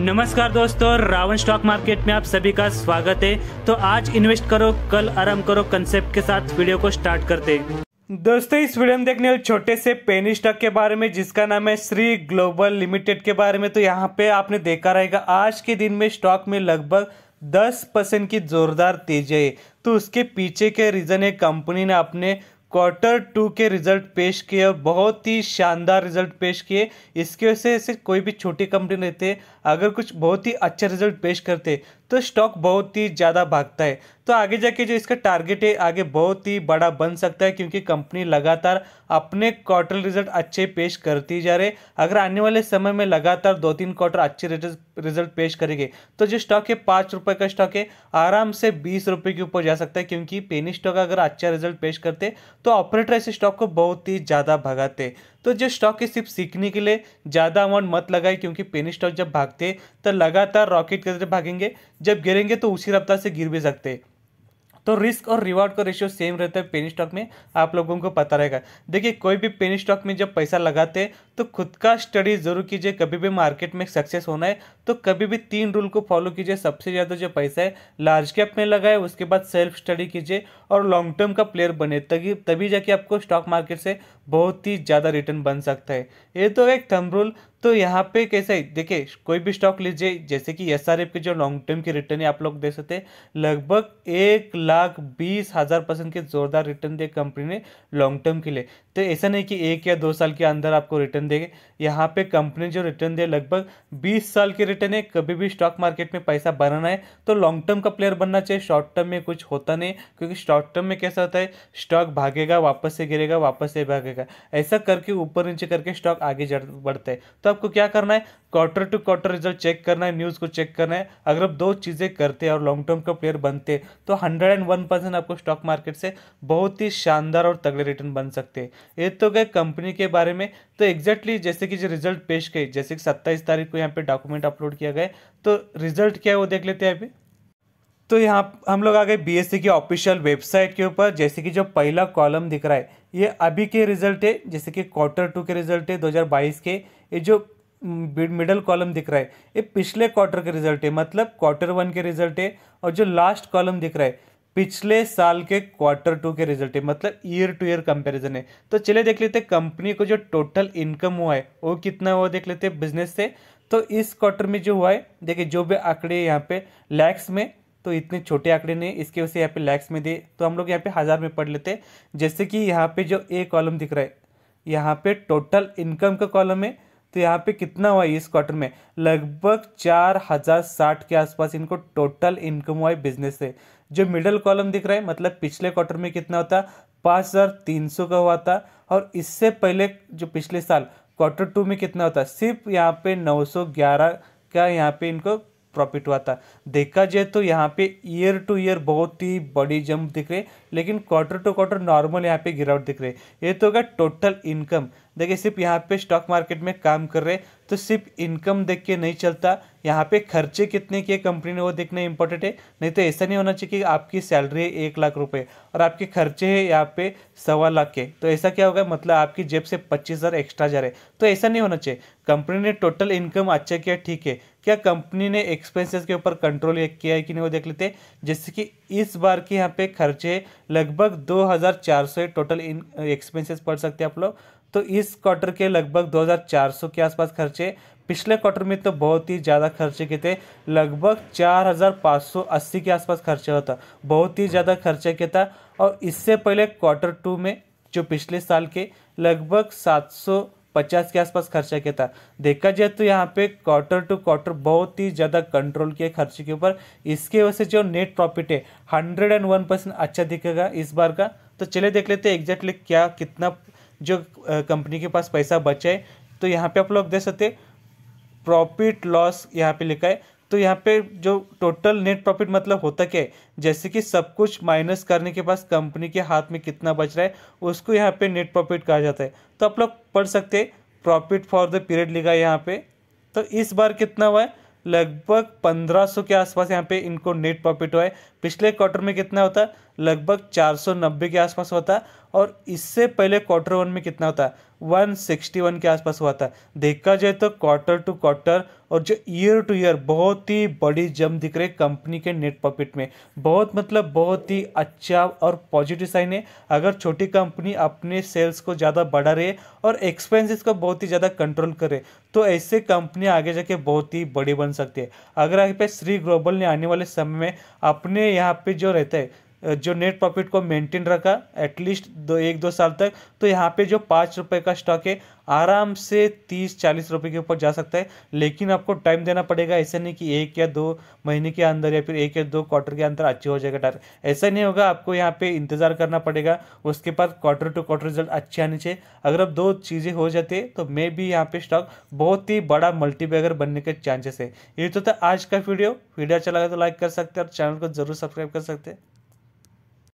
नमस्कार दोस्तों Ravan stock market में आप सभी का स्वागत है तो आज इन्वेस्ट करो कल आराम करो कंसेप्ट के साथ वीडियो को स्टार्ट करते दोस्तों इस वीडियो में देखने वाले छोटे से पेनी स्टॉक के बारे में जिसका नाम है श्री ग्लोबल लिमिटेड के बारे में तो यहाँ पे आपने देखा रहेगा आज के दिन में स्टॉक में लगभग दस परसेंट की जोरदार तेजी है तो उसके पीछे के रीज़न है कंपनी ने अपने क्वार्टर टू के रिजल्ट पेश किए और बहुत ही शानदार रिजल्ट पेश किए इसकी वजह से कोई भी छोटी कंपनी रहते अगर कुछ बहुत ही अच्छा रिजल्ट पेश करते तो स्टॉक बहुत ही ज़्यादा भागता है तो आगे जाके जो इसका टारगेट है आगे बहुत ही बड़ा बन सकता है क्योंकि कंपनी लगातार अपने क्वार्टर रिजल्ट अच्छे पेश करती जा रहे अगर आने वाले समय में लगातार दो तीन क्वार्टर अच्छे रिजल्ट पेश करेंगे तो जो स्टॉक है पाँच रुपये का स्टॉक है आराम से बीस रुपये के ऊपर जा सकता है क्योंकि पेनी स्टॉक अगर अच्छा रिजल्ट पेश करते तो ऑपरेटर इस स्टॉक को बहुत ही ज़्यादा भगाते तो जो स्टॉक है सिर्फ सीखने के लिए ज़्यादा अमाउंट मत लगाए क्योंकि पेनी स्टॉक जब भागते तो लगातार रॉकेट की तरह भागेंगे जब गिरेंगे तो उसी रफ्तार से गिर भी सकते तो रिस्क और रिवार्ड का रेशियो सेम रहता है पेनी स्टॉक में आप लोगों को पता रहेगा देखिए कोई भी पेनी स्टॉक में जब पैसा लगाते हैं तो खुद का स्टडी जरूर कीजिए कभी भी मार्केट में सक्सेस होना है तो कभी भी तीन रूल को फॉलो कीजिए सबसे ज़्यादा जो पैसा है लार्ज कैप में लगाए उसके बाद सेल्फ स्टडी कीजिए और लॉन्ग टर्म का प्लेयर बने तभी तभी जाके आपको स्टॉक मार्केट से बहुत ही ज़्यादा रिटर्न बन सकता है ये तो एक थम रूल तो यहाँ पे कैसे देखिए कोई भी स्टॉक लीजिए जैसे कि एस आर एफ के जो लॉन्ग टर्म की रिटर्न है आप लोग दे सकते हैं लगभग एक लाख बीस हज़ार परसेंट के ज़ोरदार रिटर्न दिए कंपनी ने लॉन्ग टर्म के लिए तो ऐसा नहीं कि एक या दो साल के अंदर आपको रिटर्न देंगे यहाँ पे कंपनी जो रिटर्न दे लगभग बीस साल के रिटर्न है कभी भी स्टॉक मार्केट में पैसा बनाना है तो लॉन्ग टर्म का प्लेयर बनना चाहिए शॉर्ट टर्म में कुछ होता नहीं क्योंकि शॉर्ट टर्म में कैसा होता है स्टॉक भागेगा वापस से गिरेगा वापस से भागेगा ऐसा करके ऊपर नीचे करके स्टॉक आगे बढ़ता है तो तो आपको क्या करना है quarter to quarter result check करना है न्यूज़ को चेक करना है अगर आप दो चीज़ें करते हैं और लॉन्ग टर्म का प्लेयर बनते हैं तो हंड्रेड एंड वन परसेंट आपको स्टॉक मार्केट से बहुत ही शानदार और तगड़े रिटर्न बन सकते हैं ये तो गए कंपनी के बारे में तो एग्जैक्टली जैसे कि जो रिजल्ट पेश गए जैसे कि सत्ताईस तारीख को यहाँ पर डॉक्यूमेंट अपलोड किया गया तो रिजल्ट क्या है वो देख लेते हैं अभी तो यहाँ हम लोग आ गए बीएससी e की ऑफिशियल वेबसाइट के ऊपर जैसे कि जो पहला कॉलम दिख रहा है ये अभी के रिजल्ट है जैसे कि क्वार्टर टू के रिजल्ट है 2022 के ये जो मिडल कॉलम दिख रहा है ये पिछले क्वार्टर के रिजल्ट है मतलब क्वार्टर वन के रिजल्ट है और जो लास्ट कॉलम दिख रहा है पिछले साल के क्वार्टर टू के रिजल्ट है मतलब ईयर टू ईयर कंपैरिजन है तो चले देख लेते हैं कंपनी को जो टोटल इनकम हुआ है वो कितना हुआ देख लेते हैं बिजनेस से तो इस क्वार्टर में जो हुआ है देखिए जो भी आंकड़े यहाँ पे लैक्स में तो इतने छोटे आंकड़े नहीं इसके वजह से यहाँ पे लैक्स में दिए तो हम लोग यहाँ पे हज़ार में पढ़ लेते हैं जैसे कि यहाँ पे जो ए कॉलम दिख रहा है यहाँ पे टोटल इनकम का कॉलम है तो यहाँ पे कितना हुआ इस क्वार्टर में लगभग चार हज़ार साठ के आसपास इनको टोटल इनकम हुआ है बिजनेस से जो मिडल कॉलम दिख रहा है मतलब पिछले क्वार्टर में कितना होता पाँच हज़ार तीन सौ का हुआ था और इससे पहले जो पिछले साल क्वार्टर टू में कितना होता सिर्फ यहाँ पे नौ सौ ग्यारह का यहाँ पे इनको प्रॉफिट हुआ था देखा जाए तो यहाँ पे ईयर टू ईयर बहुत ही बड़ी जंप दिख रही है लेकिन क्वार्टर टू क्वार्टर नॉर्मल यहाँ पे गिरावट दिख रही है ये तो होगा टोटल इनकम देखिए सिर्फ यहाँ पे स्टॉक मार्केट में काम कर रहे तो सिर्फ इनकम देख के नहीं चलता यहाँ पे खर्चे कितने किए कंपनी ने वो देखना इंपॉर्टेंट है नहीं तो ऐसा नहीं होना चाहिए कि आपकी सैलरी है एक लाख रुपए और आपके खर्चे है यहाँ पे सवा लाख के तो ऐसा क्या होगा मतलब आपकी जेब से पच्चीस हज़ार एक्स्ट्रा जा रहे तो ऐसा नहीं होना चाहिए कंपनी ने टोटल इनकम अच्छा किया ठीक है क्या कंपनी ने एक्सपेंसेस के ऊपर कंट्रोल किया है कि नहीं वो देख लेते जैसे कि इस बार के यहाँ पे खर्चे लगभग दो हज़ार चार सौ टोटल इन एक्सपेंसेस पड़ सकते हैं आप लोग तो इस क्वार्टर के लगभग 2400 के आसपास खर्चे पिछले क्वार्टर में तो बहुत ही ज़्यादा खर्चे किए थे लगभग 4580 के आसपास खर्चा होता बहुत ही ज़्यादा खर्चा किया था और इससे पहले क्वार्टर टू में जो पिछले साल के लगभग सौ पचास के आसपास खर्चा किया था देखा जाए तो यहाँ पे क्वार्टर टू क्वार्टर बहुत ही ज़्यादा कंट्रोल किया खर्चे के ऊपर इसके वजह से जो नेट प्रॉफिट है हंड्रेड एंड वन परसेंट अच्छा दिखेगा इस बार का तो चले देख लेते हैं एग्जैक्टली क्या कितना जो कंपनी के पास पैसा बचा है तो यहाँ पे आप लोग देख सकते प्रॉफिट लॉस यहाँ पे लिखा है तो यहाँ पे जो टोटल नेट प्रॉफिट मतलब होता क्या है जैसे कि सब कुछ माइनस करने के बाद कंपनी के हाथ में कितना बच रहा है उसको यहाँ पे नेट प्रॉफिट कहा जाता है तो आप लोग पढ़ सकते हैं प्रॉफिट फॉर द पीरियड लिखा है यहाँ पे तो इस बार कितना हुआ है लगभग 1500 के आसपास यहाँ पे इनको नेट प्रॉफिट हुआ है पिछले क्वार्टर में कितना होता है लगभग 490 के आसपास होता था और इससे पहले क्वार्टर वन में कितना होता है वन के आसपास हुआ था देखा जाए तो क्वार्टर टू क्वार्टर और जो ईयर टू ईयर बहुत ही बड़ी जम दिख रही कंपनी के नेट प्रॉफिट में बहुत मतलब बहुत ही अच्छा और पॉजिटिव साइन है अगर छोटी कंपनी अपने सेल्स को ज़्यादा बढ़ा रहे और एक्सपेंसेस को बहुत ही ज़्यादा कंट्रोल करे तो ऐसे कंपनी आगे जाके बहुत ही बड़ी बन सकती है अगर यहाँ पे श्री ग्लोबल ने आने वाले समय में अपने यहाँ पे जो रहता है जो नेट प्रॉफिट को मेंटेन रखा एटलीस्ट दो एक दो साल तक तो यहाँ पे जो पाँच रुपये का स्टॉक है आराम से तीस चालीस रुपये के ऊपर जा सकता है लेकिन आपको टाइम देना पड़ेगा ऐसा नहीं कि एक या दो महीने के अंदर या फिर एक या दो क्वार्टर के अंदर अच्छे हो जाएगा टाइम ऐसा नहीं होगा आपको यहाँ पे इंतज़ार करना पड़ेगा उसके बाद क्वार्टर टू क्वार्टर रिजल्ट अच्छे आने चाहिए अगर अब दो चीज़ें हो है तो मे भी यहाँ पर स्टॉक बहुत ही बड़ा मल्टीबैगर बनने के चांसेस है ये तो था आज का वीडियो वीडियो अच्छा लगा तो लाइक कर सकते हैं और चैनल को जरूर सब्सक्राइब कर सकते हैं